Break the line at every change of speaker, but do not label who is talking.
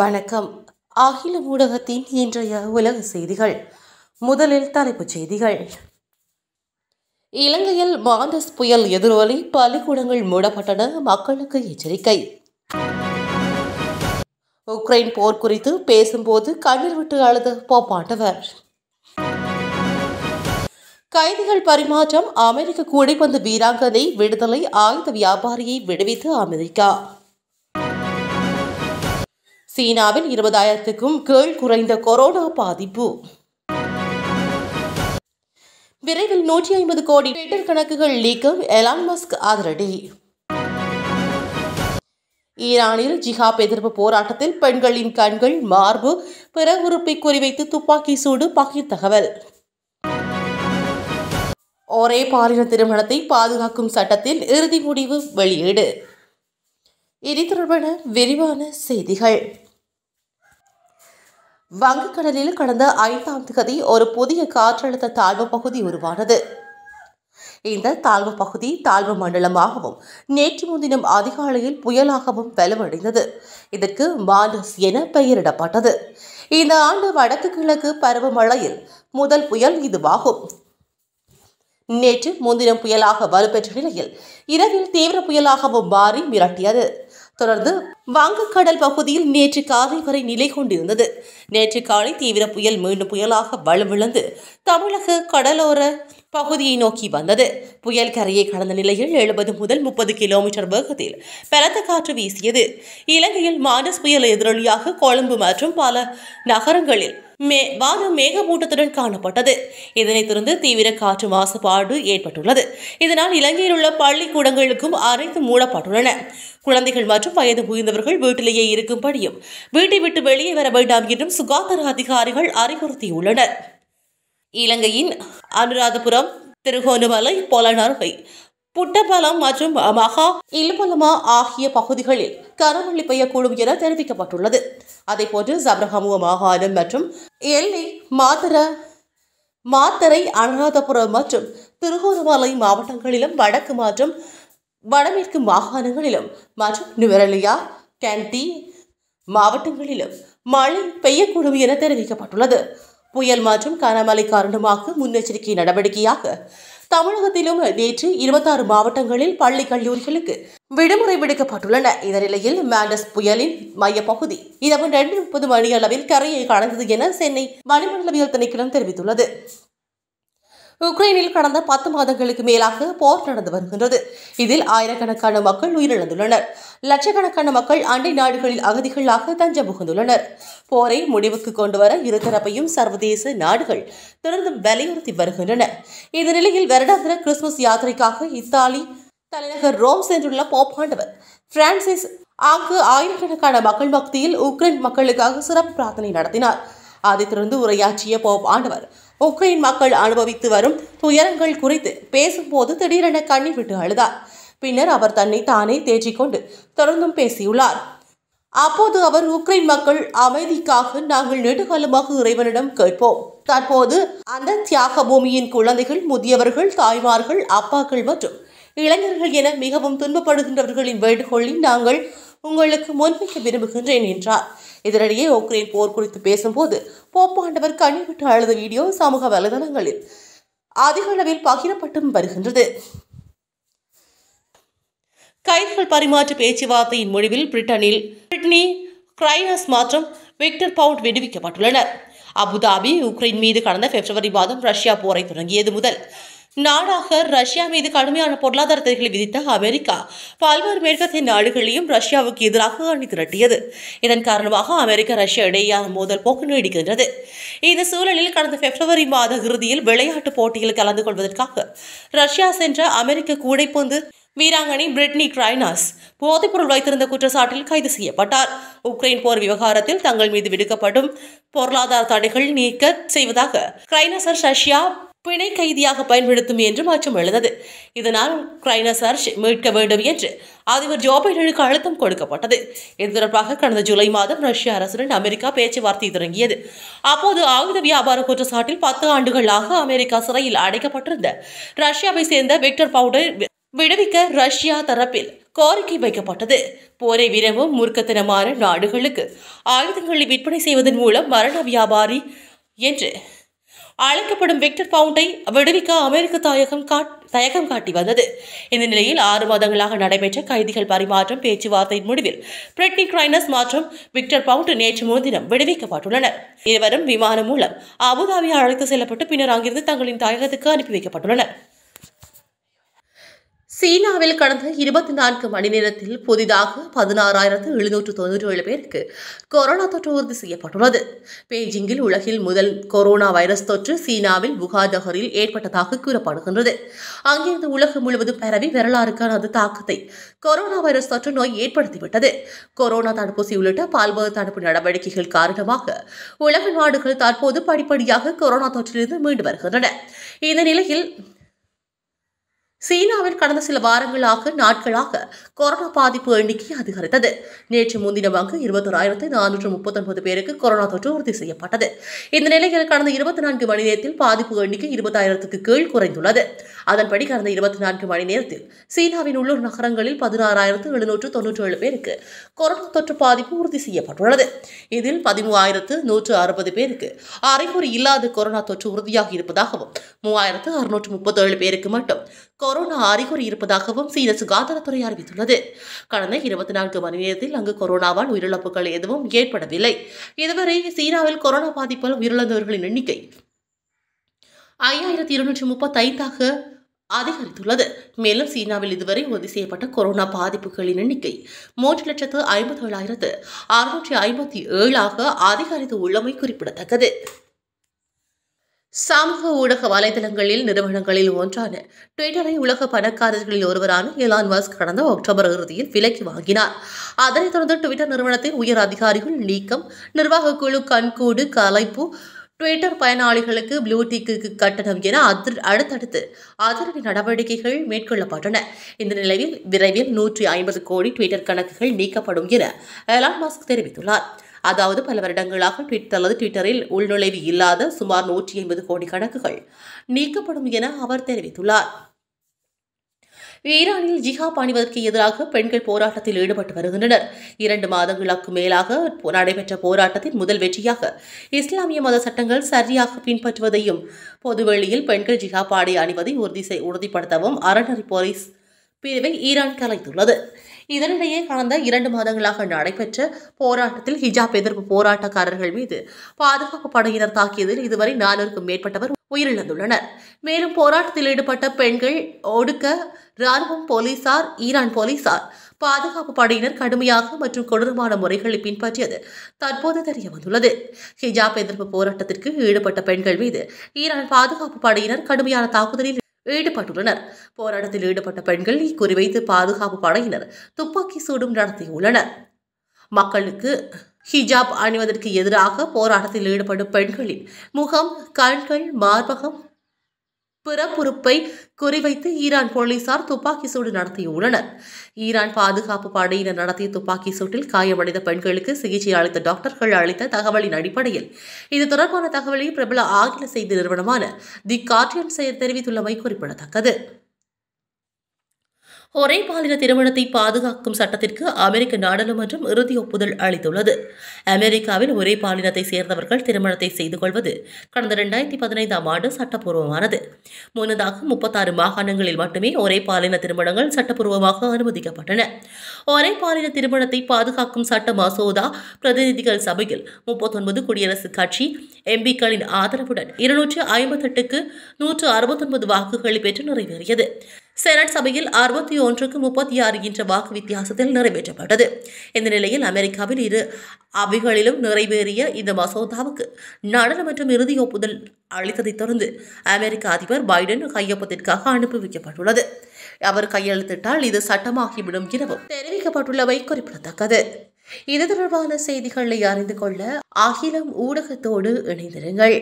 வணக்கம் அகில ஊடகத்தின் இன்றைய உலக செய்திகள் முதலில் தலைப்புச் செய்திகள் இலங்கையில் மாண்டஸ் புயல் எதிரொலி பள்ளிக்கூடங்கள் மூடப்பட்டன மக்களுக்கு எச்சரிக்கை உக்ரைன் போர் குறித்து பேசும்போது கண்ணீர் விட்டு அழுத போப்பாண்டவர் கைதிகள் பரிமாற்றம் அமெரிக்க குடிபந்து வீராங்கனை விடுதலை ஆயுத வியாபாரியை விடுவித்து அமெரிக்கா சீனாவில் இருபதாயிரத்துக்கும் கீழ் குறைந்த கொரோனா பாதிப்பு விரைவில் நூற்றி ஐம்பது கோடி ட்விட்டர் கணக்குகள் லீக்கம் எலான் மஸ்க் அதிரடி ஈரானில் ஜிஹாப் எதிர்ப்பு போராட்டத்தில் பெண்களின் கண்கள் மார்பு பிற உறுப்பை குறிவைத்து துப்பாக்கி சூடு பகிர் தகவல் ஒரே பாலின திருமணத்தை பாதுகாக்கும் சட்டத்தில் இறுதி முடிவு வெளியீடு இனி தொடர்பான விரிவான செய்திகள் வங்கக்கடலில் கடந்த ஐந்தாம் தேதி ஒரு புதிய காற்றழுத்த தாழ்வு பகுதி உருவானது இந்த தாழ்வு பகுதி தாழ்வு மண்டலமாகவும் நேற்று முன்தினம் அதிகாலையில் புயலாகவும் வலுவடைந்தது இதற்கு மானஸ் என பெயரிடப்பட்டது இந்த ஆண்டு வடக்கு கிழக்கு பருவமழையில் முதல் புயல் இதுவாகும் நேற்று முன்தினம் புயலாக வலுப்பெற்ற நிலையில் இரவில் தீவிர புயலாகவும் மாறி மிரட்டியது தொடர்ந்து வங்கக்கடல் பகுதியில் நேற்று காலை வரை நிலை கொண்டிருந்தது நேற்று காலை தீவிர புயல் மீண்டும் புயலாக வலுவிழந்து தமிழக கடலோர பகுதியை நோக்கி வந்தது புயல் கரையை கடந்த நிலையில் எழுபது முதல் முப்பது கிலோமீட்டர் வேகத்தில் பலத்த காற்று வீசியது இலங்கையில் மானஸ் புயல் எதிரொலியாக கொழும்பு மற்றும் பல நகரங்களில் மே வானம் மேகமூட்டத்துடன் காணப்பட்டது இதனைத் தொடர்ந்து தீவிர காற்று மாசுபாடு ஏற்பட்டுள்ளது இதனால் இலங்கையில் உள்ள பள்ளிக்கூடங்களுக்கும் அனைத்து மூடப்பட்டுள்ளன குழந்தைகள் மற்றும் வயது முதிர்ந்தவர்கள் வீட்டிலேயே இருக்கும்படியும் வீட்டை விட்டு வெளியே வர வேண்டாம் என்றும் சுகாதார அதிகாரிகள் அறிவுறுத்தியுள்ளனர் இலங்கையின் அனுராதபுரம் திருகோணமலை பொலனர்வை புட்டபலம் மற்றும் மகா இலுபலமா ஆகிய பகுதிகளில் கனமழை பெய்யக்கூடும் என தெரிவிக்கப்பட்டுள்ளது அதே போன்று சபரகமுக மாகாணம் மற்றும் எல்லை மாதர மாத்தரை அனுராதபுரம் மற்றும் திருகோணமலை மாவட்டங்களிலும் வடக்கு மற்றும் வடமேற்கு மாகாணங்களிலும் மற்றும் நுவரலியா கேன்டி மாவட்டங்களிலும் மழை பெய்யக்கூடும் என தெரிவிக்கப்பட்டுள்ளது புயல் மற்றும் கனமழை காரணமாக முன்னெச்சரிக்கை நடவடிக்கையாக தமிழகத்திலும் நேற்று இருபத்தாறு மாவட்டங்களில் பள்ளி கல்லூரிகளுக்கு விடுமுறை விடுக்கப்பட்டுள்ளன இந்த நிலையில் மேண்டஸ் புயலின் மையப்பகுதி இரவு ரெண்டு முப்பது மணி அளவில் கரையை கடந்தது என சென்னை வளிமண்டலவியல் திணைக்களம் தெரிவித்துள்ளது உக்ரைனில் கடந்த பத்து மாதங்களுக்கு மேலாக போர் நடந்து வருகின்றது இதில் ஆயிரக்கணக்கான மக்கள் உயிரிழந்துள்ளனர் லட்சக்கணக்கான மக்கள் அண்டை நாடுகளில் அகதிகளாக தஞ்சம் புகுந்துள்ளனர் போரை முடிவுக்கு கொண்டுவர இருதரப்பையும் சர்வதேச நாடுகள் தொடர்ந்து வலியுறுத்தி வருகின்றன இந்த நிலையில் வருடாந்திர கிறிஸ்துமஸ் யாத்திரைக்காக இத்தாலி தலைநகர் ரோம் சென்றுள்ள போப்பாண்டவர் பிரான்சிஸ் அங்கு ஆயிரக்கணக்கான மக்கள் பக்தியில் உக்ரைன் மக்களுக்காக சிறப்பு பிரார்த்தனை நடத்தினார் அதைத் தொடர்ந்து உரையாற்றிய போப் ஆண்டவர் உக்ரைன் மக்கள் அனுபவித்து வரும் துயரங்கள் குறித்து பேசும்போது திடீரென கண்ணி விட்டு அழுதார் பின்னர் அவர் தன்னை தானே தேற்றிக்கொண்டு தொடர்ந்தும் பேசியுள்ளார் அப்போது அவர் உக்ரைன் மக்கள் அமைதிக்காக நாங்கள் நெடுகாலமாக இறைவனிடம் கேட்போம் தற்போது அந்த தியாக பூமியின் குழந்தைகள் முதியவர்கள் தாய்மார்கள் அப்பாக்கள் மற்றும் இளைஞர்கள் என மிகவும் துன்பப்படுகின்றவர்களின் வேண்டுகோளில் நாங்கள் உங்களுக்கு முன்வைக்க விரும்புகின்றேன் என்றார் இதனிடையே உக்ரைன் போர் குறித்து பேசும்போது போப்பாண்டவர் கண்ணிவிட்டு அழுத வீடியோ சமூக வலைதளங்களில் அதிக அளவில் பகிரப்பட்டும் வருகின்றது கைதிகள் பரிமாற்ற பேச்சுவார்த்தையின் முடிவில் பிரிட்டனில் பிரிட்னி கிரைனஸ் மற்றும் விக்டர் பவுண்ட் விடுவிக்கப்பட்டுள்ளனர் அபுதாபி உக்ரைன் மீது கடந்த பிப்ரவரி மாதம் ரஷ்யா போரை தொடங்கியது முதல் நாடாக ரஷ்யா மீது கடுமையான பொருளாதார தடைகளை விதித்த அமெரிக்கா பல்வேறு மேற்கத்திய நாடுகளையும் ரஷ்யாவுக்கு எதிராக அணி திரட்டியது இதன் காரணமாக அமெரிக்கா ரஷ்யா இடையேயான மோதல் போக்கு நீடிக்கின்றது இந்த சூழலில் கடந்த பிப்ரவரி மாத இறுதியில் விளையாட்டு போட்டியில் கலந்து கொள்வதற்காக ரஷ்யா சென்ற அமெரிக்க கூடைப்பந்து வீராங்கனை பிரிட்னி கிரைனாஸ் போதைப்பொருள் வைத்திருந்த குற்றச்சாட்டில் கைது செய்யப்பட்டார் உக்ரைன் போர் விவகாரத்தில் தங்கள் மீது விடுக்கப்படும் பொருளாதார தடைகள் நீக்க செய்வதாக கிரைனாசர் ரஷ்யா பிணை கைதியாக பயன்படுத்தும் என்றும் அச்சம் எழுந்தது இதனால் கிரைனசர்ச் மீட்க வேண்டும் என்று அதிபர் ஜோ பைடனுக்கு அழுத்தம் கொடுக்கப்பட்டது இது தொடர்பாக கடந்த ஜூலை மாதம் ரஷ்ய அரசுடன் அமெரிக்கா பேச்சுவார்த்தை தொடங்கியது அப்போது ஆயுத வியாபார குற்றச்சாட்டில் பத்து ஆண்டுகளாக அமெரிக்கா சிறையில் அடைக்கப்பட்டிருந்த ரஷ்யாவை சேர்ந்த விக்டர் பவுடர் விடுவிக்க ரஷ்யா தரப்பில் கோரிக்கை வைக்கப்பட்டது போரை விரவும் மூர்க்கத்தனமான நாடுகளுக்கு ஆயுதங்களை விற்பனை செய்வதன் மூலம் மரண வியாபாரி என்று அழைக்கப்படும் விக்டர் பவுண்டை விடுவிக்க அமெரிக்க தாயகம் தயக்கம் காட்டி வந்தது இந்த நிலையில் ஆறு மாதங்களாக நடைபெற்ற கைதிகள் பரிமாற்றம் பேச்சுவார்த்தையின் முடிவில் பிரிட்னி கிரைனஸ் மற்றும் விக்டர் பவுண்ட் நேற்று முன்தினம் விடுவிக்கப்பட்டுள்ளனர் இருவரும் விமானம் மூலம் அபுதாபி அழைத்து செல்லப்பட்டு பின்னர் அங்கிருந்து தங்களின் தாயகத்துக்கு அனுப்பி வைக்கப்பட்டுள்ளனர் சீனாவில் கடந்த இருபத்தி நான்கு மணி நேரத்தில் புதிதாக பதினாறாயிரத்து எழுநூற்று தொண்ணூற்றி ஏழு பேருக்கு கொரோனா தொற்று உறுதி செய்யப்பட்டுள்ளது பெய்ஜிங்கில் உலகில் முதல் கொரோனா வைரஸ் தொற்று சீனாவில் வுகான் நகரில் ஏற்பட்டதாக கூறப்படுகின்றது அங்கிருந்து உலகம் முழுவதும் பரவி வரலாறுக்கான அது தாக்கத்தை கொரோனா வைரஸ் தொற்று நோய் ஏற்படுத்திவிட்டது கொரோனா தடுப்பூசி உள்ளிட்ட பல்வேறு தடுப்பு நடவடிக்கைகள் காரணமாக உலக நாடுகள் தற்போது படிப்படியாக கொரோனா தொற்றிலிருந்து மீண்டு வருகின்றன இந்த நிலையில் சீனாவில் கடந்த சில வாரங்களாக நாட்களாக கொரோனா பாதிப்பு எண்ணிக்கை அதிகரித்தது நேற்று முன்தினம் அங்கு இருபத்தொராயிரத்து நானூற்று முப்பத்தொன்பது பேருக்கு கொரோனா தொற்று உறுதி செய்யப்பட்டது இந்த நிலையில் கடந்த இருபத்தி நான்கு மணி நேரத்தில் பாதிப்பு எண்ணிக்கை இருபத்தாயிரத்துக்கு கீழ் குறைந்துள்ளது அதன்படி கடந்த இருபத்தி நான்கு மணி நேரத்தில் சீனாவின் உள்ளூர் நகரங்களில் பதினாறாயிரத்து எழுநூற்று தொன்னூற்றி ஏழு பேருக்கு கொரோனா தொற்று பாதிப்பு உறுதி செய்யப்பட்டுள்ளது இதில் பதிமூவாயிரத்து நூற்று அறுபது பேருக்கு அறிகுறி இல்லாத கொரோனா தொற்று உறுதியாகி இருப்பதாகவும் மூவாயிரத்து அறுநூற்று முப்பத்தேழு பேருக்கு மட்டும் கொரோனா அறிகுறி இருப்பதாகவும் சீன சுகாதாரத்துறை அறிவித்துள்ளது கடந்த இருபத்தி நான்கு மணி நேரத்தில் அங்கு கொரோனாவால் உயிரிழப்புகள் எதுவும் ஏற்படவில்லை இதுவரை சீனாவில் கொரோனா பாதிப்பால் உயிரிழந்தவர்களின் எண்ணிக்கை ஐயாயிரத்தி இருநூற்றி முப்பத்தைந்தாக அதிகரித்துள்ளது மேலும் சீனாவில் இதுவரை உறுதி செய்யப்பட்ட கொரோனா பாதிப்புகளின் எண்ணிக்கை மூன்று லட்சத்து ஐம்பத்தி ஏழாயிரத்து அறுநூற்றி ஐம்பத்தி ஏழாக அதிகரித்து உள்ளமை குறிப்பிடத்தக்கது சமூக ஊடக வலைதளங்களில் நிறுவனங்களில் ஒன்றான ட்விட்டரை உலக பணக்காரர்களில் ஒருவரான இலான் மஸ்க் கடந்த அக்டோபர் இறுதியில் விலக்கி வாங்கினார் அதனைத் தொடர்ந்து ட்விட்டர் நிறுவனத்தின் உயர் அதிகாரிகள் நீக்கம் நிர்வாகக் குழு கண்கூடு கலைப்பு ட்விட்டர் பயனாளிகளுக்கு ப்ளூடிக்கு கட்டணம் என அடுத்தடுத்து அதிரடி நடவடிக்கைகள் மேற்கொள்ளப்பட்டன இந்த நிலையில் விரைவில் நூற்றி ஐம்பது கோடி ட்விட்டர் கணக்குகள் நீக்கப்படும் என எலான் மாஸ்க் தெரிவித்துள்ளார் அதாவது பல வருடங்களாக ட்விட்டர் அல்லது ட்விட்டரில் உள்நுழைவு இல்லாத சுமார் நூற்றி ஐம்பது கோடி கணக்குகள் நீக்கப்படும் என அவர் தெரிவித்துள்ளார் ஈரானில் ஜிஹாப் அணிவதற்கு எதிராக பெண்கள் போராட்டத்தில் ஈடுபட்டு வருகின்றனர் இரண்டு மாதங்களுக்கு மேலாக நடைபெற்ற போராட்டத்தின் முதல் வெற்றியாக இஸ்லாமிய மத சட்டங்கள் சரியாக பின்பற்றுவதையும் பொதுவெளியில் பெண்கள் ஜிஹாப் ஆடை அணிவதை உறுதி உறுதிப்படுத்தவும் அறநெறி போலீஸ் பிரிவை ஈரான் கலைத்துள்ளது இதனிடையே கடந்த இரண்டு மாதங்களாக நடைபெற்ற போராட்டத்தில் ஹிஜாப் எதிர்ப்பு போராட்டக்காரர்கள் மீது பாதுகாப்பு படையினர் தாக்கியதில் இதுவரை நானூறுக்கும் மேற்பட்டவர் உயிரிழந்துள்ளனர் மேலும் போராட்டத்தில் ஈடுபட்ட பெண்கள் ஒடுக்க ராணுவம் போலீசார் ஈரான் போலீசார் பாதுகாப்பு படையினர் கடுமையாக மற்றும் கொடூரமான முறைகளை பின்பற்றியது தற்போது தெரிய வந்துள்ளது ஹிஜாப் எதிர்ப்பு போராட்டத்திற்கு ஈடுபட்ட பெண்கள் மீது ஈரான் பாதுகாப்பு படையினர் கடுமையான தாக்குதலில் ஈடுபட்டுள்ளனர் போராட்டத்தில் ஈடுபட்ட பெண்கள் இக்குறிவைத்து பாதுகாப்பு படையினர் துப்பாக்கி சூடும் நடத்தியுள்ளனர் மக்களுக்கு ஹிஜாப் அணிவதற்கு எதிராக போராட்டத்தில் ஈடுபடும் பெண்களின் முகம் கண்கள் மார்பகம் பிறப்புறுப்பை குறிவைத்து ஈரான் போலீசார் துப்பாக்கி சூடு நடத்தியுள்ளனர் ஈரான் பாதுகாப்பு படையினர் நடத்திய துப்பாக்கி சூட்டில் காயமடைந்த பெண்களுக்கு சிகிச்சை அளித்த டாக்டர்கள் அளித்த தகவலின் அடிப்படையில் இது தொடர்பான தகவலை பிரபல ஆங்கில செய்தி நிறுவனமான தி கார்டியன் செயல் தெரிவித்துள்ளமை குறிப்பிடத்தக்கது ஒரே பாலின திருமணத்தை பாதுகாக்கும் சட்டத்திற்கு அமெரிக்க நாடாளுமன்றம் இறுதி ஒப்புதல் அளித்துள்ளது அமெரிக்காவில் ஒரே பாலினத்தை சேர்ந்தவர்கள் திருமணத்தை செய்து கொள்வது கடந்த இரண்டாயிரத்தி பதினைந்தாம் ஆண்டு சட்டப்பூர்வமானது முன்னதாக முப்பத்தாறு மாகாணங்களில் மட்டுமே ஒரே பாலின திருமணங்கள் சட்டப்பூர்வமாக அனுமதிக்கப்பட்டன ஒரே பாலின திருமணத்தை பாதுகாக்கும் சட்ட மசோதா பிரதிநிதிகள் சபையில் முப்பத்தொன்பது குடியரசுக் கட்சி எம்பிக்களின் ஆதரவுடன் இருநூற்று ஐம்பத்தெட்டுக்கு நூற்று அறுபத்தொன்பது வாக்குகளை பெற்று நிறைவேறியது செனட் சபையில் அறுபத்தி ஒன்றுக்கு முப்பத்தி ஆறு என்ற வாக்கு வித்தியாசத்தில் நிறைவேற்றப்பட்டது இந்த நிலையில் அமெரிக்காவில் இரு அவைகளிலும் நிறைவேறிய இந்த மசோதாவுக்கு நாடாளுமன்றம் இறுதி ஒப்புதல் அளித்ததைத் தொடர்ந்து அமெரிக்க அதிபர் பைடன் கையொப்பத்திற்காக அனுப்பி வைக்கப்பட்டுள்ளது அவர் கையெழுத்திட்டால் இது சட்டமாகிவிடும் எனவும் தெரிவிக்கப்பட்டுள்ளவை குறிப்பிடத்தக்கது இது தொடர்பான செய்திகளை அறிந்து கொள்ள அகிலம் ஊடகத்தோடு இணைந்திருங்கள்